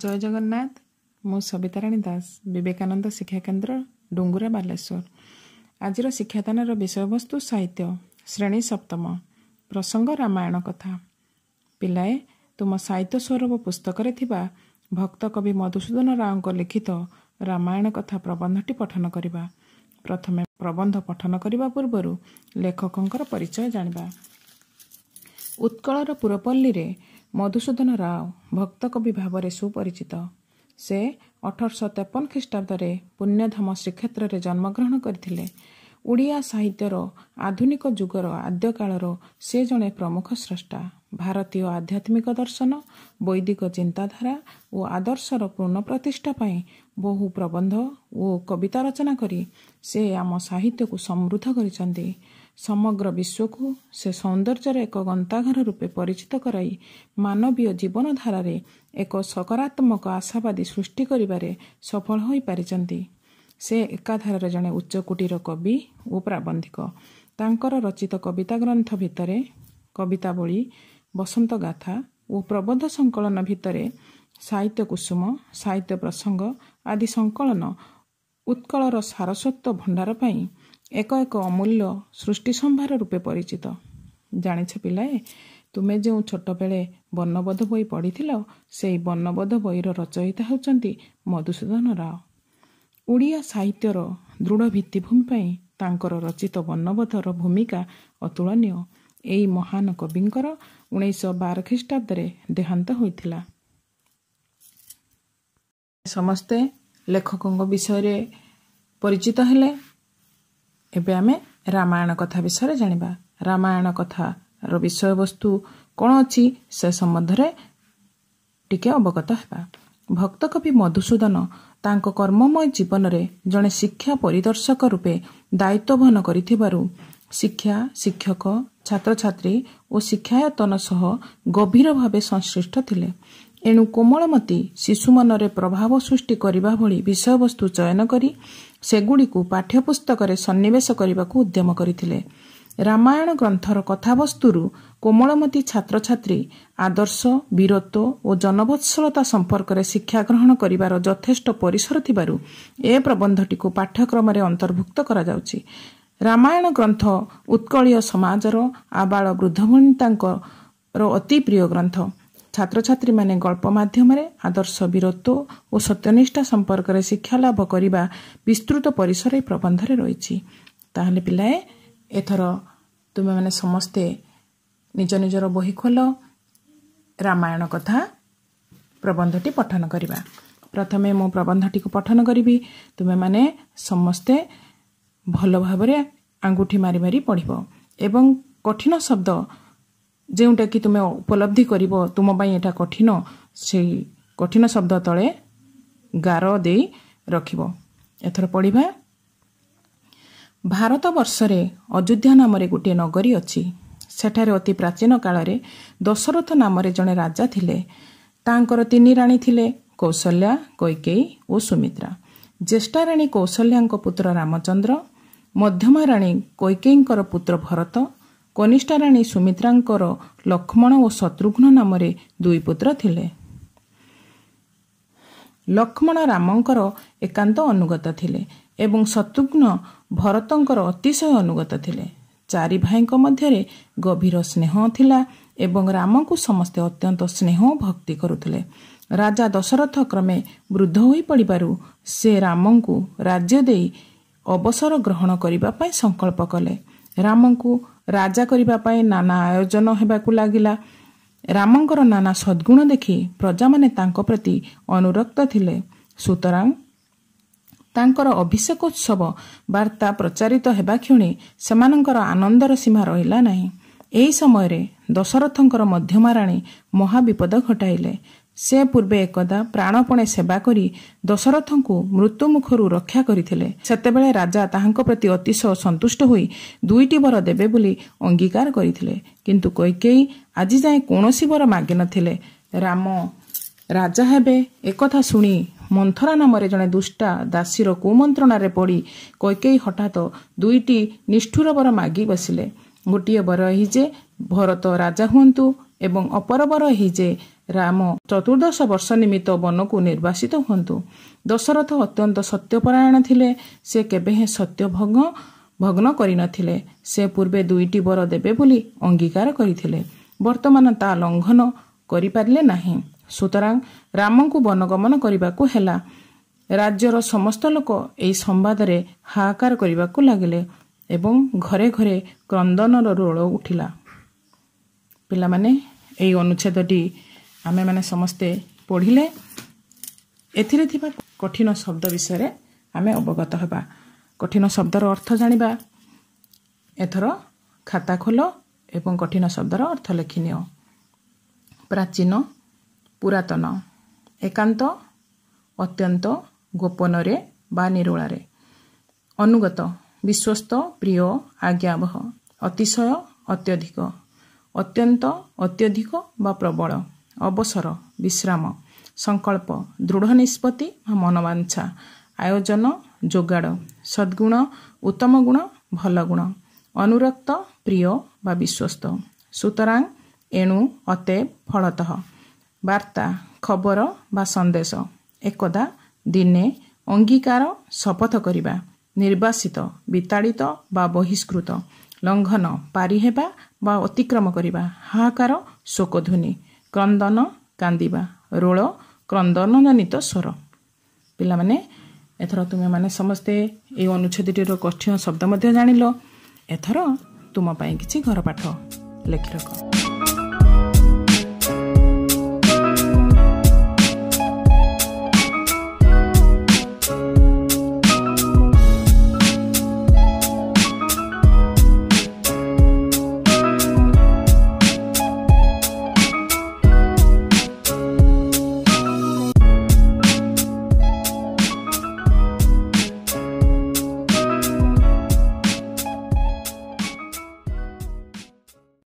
ଜୟ ଜଗନ୍ନାଥ ମୁଁ ସବିତାରାଣୀ ଦାସ ବିବେକାନନ୍ଦ ଶିକ୍ଷା କେନ୍ଦ୍ର ଡୁଙ୍ଗୁରା ବାଲେଶ୍ୱର ଆଜିର ଶିକ୍ଷାଦାନର ବିଷୟବସ୍ତୁ ସାହିତ୍ୟ ଶ୍ରେଣୀ ସପ୍ତମ ପ୍ରସଙ୍ଗ ରାମାୟଣ କଥା ପିଲାଏ ତୁମ ସାହିତ୍ୟ ସ୍ୱରୂପ ପୁସ୍ତକରେ ଥିବା ଭକ୍ତ କବି ମଧୁସୂଦନ ରାଓଙ୍କ ଲିଖିତ ରାମାୟଣ କଥା ପ୍ରବନ୍ଧଟି ପଠନ କରିବା ପ୍ରଥମେ ପ୍ରବନ୍ଧ ପଠନ କରିବା ପୂର୍ବରୁ ଲେଖକଙ୍କର ପରିଚୟ ଜାଣିବା ଉତ୍କଳର ପୁରପଲ୍ଲୀରେ ମଧୁସୂଦନ ରାଓ ଭକ୍ତକବି ଭାବରେ ସୁପରିଚିତ ସେ ଅଠରଶହ ତେପନ ଖ୍ରୀଷ୍ଟାବ୍ଦରେ ପୁଣ୍ୟଧାମ ଶ୍ରୀକ୍ଷେତ୍ରରେ ଜନ୍ମଗ୍ରହଣ କରିଥିଲେ ଓଡ଼ିଆ ସାହିତ୍ୟର ଆଧୁନିକ ଯୁଗର ଆଦ୍ୟ କାଳର ସେ ଜଣେ ପ୍ରମୁଖ ସ୍ରଷ୍ଟା ଭାରତୀୟ ଆଧ୍ୟାତ୍ମିକ ଦର୍ଶନ ବୈଦିକ ଚିନ୍ତାଧାରା ଓ ଆଦର୍ଶର ପୂର୍ଣ୍ଣ ପ୍ରତିଷ୍ଠା ପାଇଁ ବହୁ ପ୍ରବନ୍ଧ ଓ କବିତା ରଚନା କରି ସେ ଆମ ସାହିତ୍ୟକୁ ସମୃଦ୍ଧ କରିଛନ୍ତି ସମଗ୍ର ବିଶ୍ୱକୁ ସେ ସୌନ୍ଦର୍ଯ୍ୟର ଏକ ଗନ୍ତାଘର ରୂପେ ପରିଚିତ କରାଇ ମାନବୀୟ ଜୀବନଧାରାରେ ଏକ ସକାରାତ୍ମକ ଆଶାବାଦୀ ସୃଷ୍ଟି କରିବାରେ ସଫଳ ହୋଇପାରିଛନ୍ତି ସେ ଏକାଧାରାରେ ଜଣେ ଉଚ୍ଚକୋଟୀର କବି ଓ ପ୍ରାବନ୍ଧିକ ତାଙ୍କର ରଚିତ କବିତା ଗ୍ରନ୍ଥ ଭିତରେ କବିତାବଳୀ ବସନ୍ତ ଗାଥା ଓ ପ୍ରବନ୍ଧ ସଂକଳନ ଭିତରେ ସାହିତ୍ୟ କୁସୁମ ସାହିତ୍ୟ ପ୍ରସଙ୍ଗ ଆଦି ସଂକଳନ ଉତ୍କଳର ସାରସ୍ୱତ ଭଣ୍ଡାର ପାଇଁ ଏକ ଏକ ଅମୂଲ୍ୟ ସୃଷ୍ଟି ସମ୍ଭାର ରୂପେ ପରିଚିତ ଜାଣିଛ ପିଲାଏ ତୁମେ ଯେଉଁ ଛୋଟବେଳେ ବର୍ଣ୍ଣବୋଧ ବହି ପଢ଼ିଥିଲ ସେହି ବର୍ଣ୍ଣବୋଧ ବହିର ରଚୟିତା ହେଉଛନ୍ତି ମଧୁସୂଦନ ରାଓ ଓଡ଼ିଆ ସାହିତ୍ୟର ଦୃଢ଼ ଭିତ୍ତିଭୂମି ପାଇଁ ତାଙ୍କର ରଚିତ ବର୍ଣ୍ଣବୋଧର ଭୂମିକା ଅତୁଳନୀୟ ଏହି ମହାନ କବିଙ୍କର ଉଣେଇଶହ ବାର ଖ୍ରୀଷ୍ଟାବ୍ଦରେ ଦେହାନ୍ତ ହୋଇଥିଲା ସମସ୍ତେ ଲେଖକଙ୍କ ବିଷୟରେ ପରିଚିତ ହେଲେ ଏବେ ଆମେ ରାମାୟଣ କଥା ବିଷୟରେ ଜାଣିବା ରାମାୟଣ କଥାର ବିଷୟବସ୍ତୁ କ'ଣ ଅଛି ସେ ସମ୍ବନ୍ଧରେ ଟିକେ ଅବଗତ ହେବା ଭକ୍ତକବି ମଧୁସୂଦନ ତାଙ୍କ କର୍ମମୟ ଜୀବନରେ ଜଣେ ଶିକ୍ଷା ପରିଦର୍ଶକ ରୂପେ ଦାୟିତ୍ୱ ବହନ କରିଥିବାରୁ ଶିକ୍ଷା ଶିକ୍ଷକ ଛାତ୍ରଛାତ୍ରୀ ଓ ଶିକ୍ଷାୟତନ ସହ ଗଭୀର ଭାବେ ସଂଶ୍ଳିଷ୍ଟ ଥିଲେ ଏଣୁ କୋମଳମତୀ ଶିଶୁମନରେ ପ୍ରଭାବ ସୃଷ୍ଟି କରିବା ଭଳି ବିଷୟବସ୍ତୁ ଚୟନ କରି ସେଗୁଡ଼ିକୁ ପାଠ୍ୟପୁସ୍ତକରେ ସନ୍ନିବେଶ କରିବାକୁ ଉଦ୍ୟମ କରିଥିଲେ ରାମାୟଣ ଗ୍ରନ୍ଥର କଥାବସ୍ତୁରୁ କୋମଳମତୀ ଛାତ୍ରଛାତ୍ରୀ ଆଦର୍ଶ ବୀରତ୍ୱ ଓ ଜନବତ୍ସଳତା ସମ୍ପର୍କରେ ଶିକ୍ଷା ଗ୍ରହଣ କରିବାର ଯଥେଷ୍ଟ ପରିସର ଥିବାରୁ ଏ ପ୍ରବନ୍ଧଟିକୁ ପାଠ୍ୟକ୍ରମରେ ଅନ୍ତର୍ଭୁକ୍ତ କରାଯାଉଛି ରାମାୟଣ ଗ୍ରନ୍ଥ ଉତ୍କଳୀୟ ସମାଜର ଆବାଳ ବୃଦ୍ଧମିତାଙ୍କର ଅତି ପ୍ରିୟ ଗ୍ରନ୍ଥ ଛାତ୍ରଛାତ୍ରୀମାନେ ଗଳ୍ପ ମାଧ୍ୟମରେ ଆଦର୍ଶ ବୀରତ୍ୱ ଓ ସତ୍ୟନିଷ୍ଠା ସମ୍ପର୍କରେ ଶିକ୍ଷା ଲାଭ କରିବା ବିସ୍ତୃତ ପରିସର ଏହି ପ୍ରବନ୍ଧରେ ରହିଛି ତାହେଲେ ପିଲାଏ ଏଥର ତୁମେମାନେ ସମସ୍ତେ ନିଜ ନିଜର ବହି ଖୋଲ ରାମାୟଣ କଥା ପ୍ରବନ୍ଧଟି ପଠନ କରିବା ପ୍ରଥମେ ମୁଁ ପ୍ରବନ୍ଧଟିକୁ ପଠନ କରିବି ତୁମେମାନେ ସମସ୍ତେ ଭଲ ଭାବରେ ଆଙ୍ଗୁଠି ମାରି ମାରି ପଢ଼ିବ ଏବଂ କଠିନ ଶବ୍ଦ ଯେଉଁଟାକି ତୁମେ ଉପଲବ୍ଧି କରିବ ତୁମ ପାଇଁ ଏଇଟା କଠିନ ସେଇ କଠିନ ଶବ୍ଦ ତଳେ ଗାର ଦେଇ ରଖିବ ଏଥର ପଢ଼ିବା ଭାରତବର୍ଷରେ ଅଯୋଧ୍ୟା ନାମରେ ଗୋଟିଏ ନଗରୀ ଅଛି ସେଠାରେ ଅତି ପ୍ରାଚୀନ କାଳରେ ଦଶରଥ ନାମରେ ଜଣେ ରାଜା ଥିଲେ ତାଙ୍କର ତିନି ରାଣୀ ଥିଲେ କୌଶଲ୍ୟା କୈକେଇ ଓ ସୁମିତ୍ରା ଜ୍ୟେଷ୍ଠା ରାଣୀ କୌଶଲ୍ୟାଙ୍କ ପୁତ୍ର ରାମଚନ୍ଦ୍ର ମଧ୍ୟମା ରାଣୀ କୈକେଇଙ୍କର ପୁତ୍ର ଭରତ କନିଷ୍ଠା ରାଣୀ ସୁମିତ୍ରାଙ୍କର ଲକ୍ଷ୍ମଣ ଓ ଶତ୍ରୁଘ୍ନ ନାମରେ ଦୁଇ ପୁତ୍ର ଥିଲେ ଲକ୍ଷ୍ମଣ ରାମଙ୍କର ଏକାନ୍ତ ଅନୁଗତ ଥିଲେ ଏବଂ ଶତ୍ରୁଘ୍ନ ଭରତଙ୍କର ଅତିଶୟ ଅନୁଗତ ଥିଲେ ଚାରି ଭାଇଙ୍କ ମଧ୍ୟରେ ଗଭୀର ସ୍ନେହ ଥିଲା ଏବଂ ରାମଙ୍କୁ ସମସ୍ତେ ଅତ୍ୟନ୍ତ ସ୍ନେହ ଓ ଭକ୍ତି କରୁଥିଲେ ରାଜା ଦଶରଥ କ୍ରମେ ବୃଦ୍ଧ ହୋଇପଡ଼ିବାରୁ ସେ ରାମଙ୍କୁ ରାଜ୍ୟ ଦେଇ ଅବସର ଗ୍ରହଣ କରିବା ପାଇଁ ସଂକଳ୍ପ କଲେ ରାମଙ୍କୁ ରାଜା କରିବା ପାଇଁ ନାନା ଆୟୋଜନ ହେବାକୁ ଲାଗିଲା ରାମଙ୍କର ନାନା ସଦ୍ଗୁଣ ଦେଖି ପ୍ରଜାମାନେ ତାଙ୍କ ପ୍ରତି ଅନୁରକ୍ତ ଥିଲେ ସୁତରାଂ ତାଙ୍କର ଅଭିଷେକ ଉତ୍ସବ ବାର୍ତ୍ତା ପ୍ରଚାରିତ ହେବା କ୍ଷଣି ସେମାନଙ୍କର ଆନନ୍ଦର ସୀମା ରହିଲା ନାହିଁ ଏହି ସମୟରେ ଦଶରଥଙ୍କର ମଧ୍ୟମାରାଣୀ ମହାବିପଦ ଘଟାଇଲେ ସେ ପୂର୍ବେ ଏକଦା ପ୍ରାଣପଣେ ସେବା କରି ଦଶରଥଙ୍କୁ ମୃତ୍ୟୁମୁଖରୁ ରକ୍ଷା କରିଥିଲେ ସେତେବେଳେ ରାଜା ତାହାଙ୍କ ପ୍ରତି ଅତିଶୟ ସନ୍ତୁଷ୍ଟ ହୋଇ ଦୁଇଟି ବର ଦେବେ ବୋଲି ଅଙ୍ଗୀକାର କରିଥିଲେ କିନ୍ତୁ କୈକେଇ ଆଜି ଯାଏଁ କୌଣସି ବର ମାଗିନଥିଲେ ରାମ ରାଜା ହେବେ ଏକଥା ଶୁଣି ମନ୍ଥରା ନାମରେ ଜଣେ ଦୁଷ୍ଟା ଦାସୀର କୁମନ୍ତ୍ରଣାରେ ପଡ଼ି କୈକେଇ ହଠାତ୍ ଦୁଇଟି ନିଷ୍ଠୁର ବର ମାଗି ବସିଲେ ଗୋଟିଏ ବର ଏହି ଯେ ଭରତ ରାଜା ହୁଅନ୍ତୁ ଏବଂ ଅପର ବର ଏହି ଯେ ରାମ ଚତୁର୍ଦ୍ଦଶ ବର୍ଷ ନିମିତ୍ତ ବନକୁ ନିର୍ବାସିତ ହୁଅନ୍ତୁ ଦଶରଥ ଅତ୍ୟନ୍ତ ସତ୍ୟପରାୟଣ ଥିଲେ ସେ କେବେ ହିଁ ସତ୍ୟ ଭଗ୍ନ କରିନଥିଲେ ସେ ପୂର୍ବେ ଦୁଇଟି ବର ଦେବେ ବୋଲି ଅଙ୍ଗୀକାର କରିଥିଲେ ବର୍ତ୍ତମାନ ତା ଲଙ୍ଘନ କରିପାରିଲେ ନାହିଁ ସୁତରାଂ ରାମଙ୍କୁ ବନଗମନ କରିବାକୁ ହେଲା ରାଜ୍ୟର ସମସ୍ତ ଲୋକ ଏହି ସମ୍ବାଦରେ ହାହାକାର କରିବାକୁ ଲାଗିଲେ ଏବଂ ଘରେ ଘରେ କ୍ରନ୍ଦନର ରୋଳ ଉଠିଲା ପିଲାମାନେ ଏହି ଅନୁଚ୍ଛେଦଟି ଆମେମାନେ ସମସ୍ତେ ପଢ଼ିଲେ ଏଥିରେ ଥିବା କଠିନ ଶବ୍ଦ ବିଷୟରେ ଆମେ ଅବଗତ ହେବା କଠିନ ଶବ୍ଦର ଅର୍ଥ ଜାଣିବା ଏଥର ଖାତା ଖୋଲ ଏବଂ କଠିନ ଶବ୍ଦର ଅର୍ଥ ଲେଖିନିଅ ପ୍ରାଚୀନ ପୁରାତନ ଏକାନ୍ତ ଅତ୍ୟନ୍ତ ଗୋପନରେ ବା ନିରୋଳାରେ ଅନୁଗତ ବିଶ୍ୱସ୍ତ ପ୍ରିୟ ଆଜ୍ଞାବହ ଅତିଶୟ ଅତ୍ୟଧିକ ଅତ୍ୟନ୍ତ ଅତ୍ୟଧିକ ବା ପ୍ରବଳ ଅବସର ବିଶ୍ରାମ ସଂକଳ୍ପ ଦୃଢ଼ ନିଷ୍ପତ୍ତି ବା ମନବାଞ୍ଛା ଆୟୋଜନ ଯୋଗାଡ଼ ସଦ୍ଗୁଣ ଉତ୍ତମ ଗୁଣ ଭଲ ଗୁଣ ଅନୁରକ୍ତ ପ୍ରିୟ ବା ବିଶ୍ୱସ୍ତ ସୁତରାଂ ଏଣୁ ଅତେ ଫଳତଃ ବାର୍ତ୍ତା ଖବର ବା ସନ୍ଦେଶ ଏକଦା ଦିନେ ଅଙ୍ଗୀକାର ଶପଥ କରିବା ନିର୍ବାସିତ ବିତାଡ଼ିତ ବା ବହିଷ୍କୃତ ଲଙ୍ଘନ ପାରି ହେବା ବା ଅତିକ୍ରମ କରିବା ହାହାକାର ଶୋକଧ୍ୱନି କ୍ରନ୍ଦନ କାନ୍ଦିବା ରୋଳ କ୍ରନ୍ଦନ ଜନିତ ସ୍ୱର ପିଲାମାନେ ଏଥର ତୁମେମାନେ ସମସ୍ତେ ଏଇ ଅନୁଚ୍ଛେଦଟିର କଠିନ ଶବ୍ଦ ମଧ୍ୟ ଜାଣିଲ ଏଥର ତୁମ ପାଇଁ କିଛି ଘର ପାଠ ଲେଖି ରଖ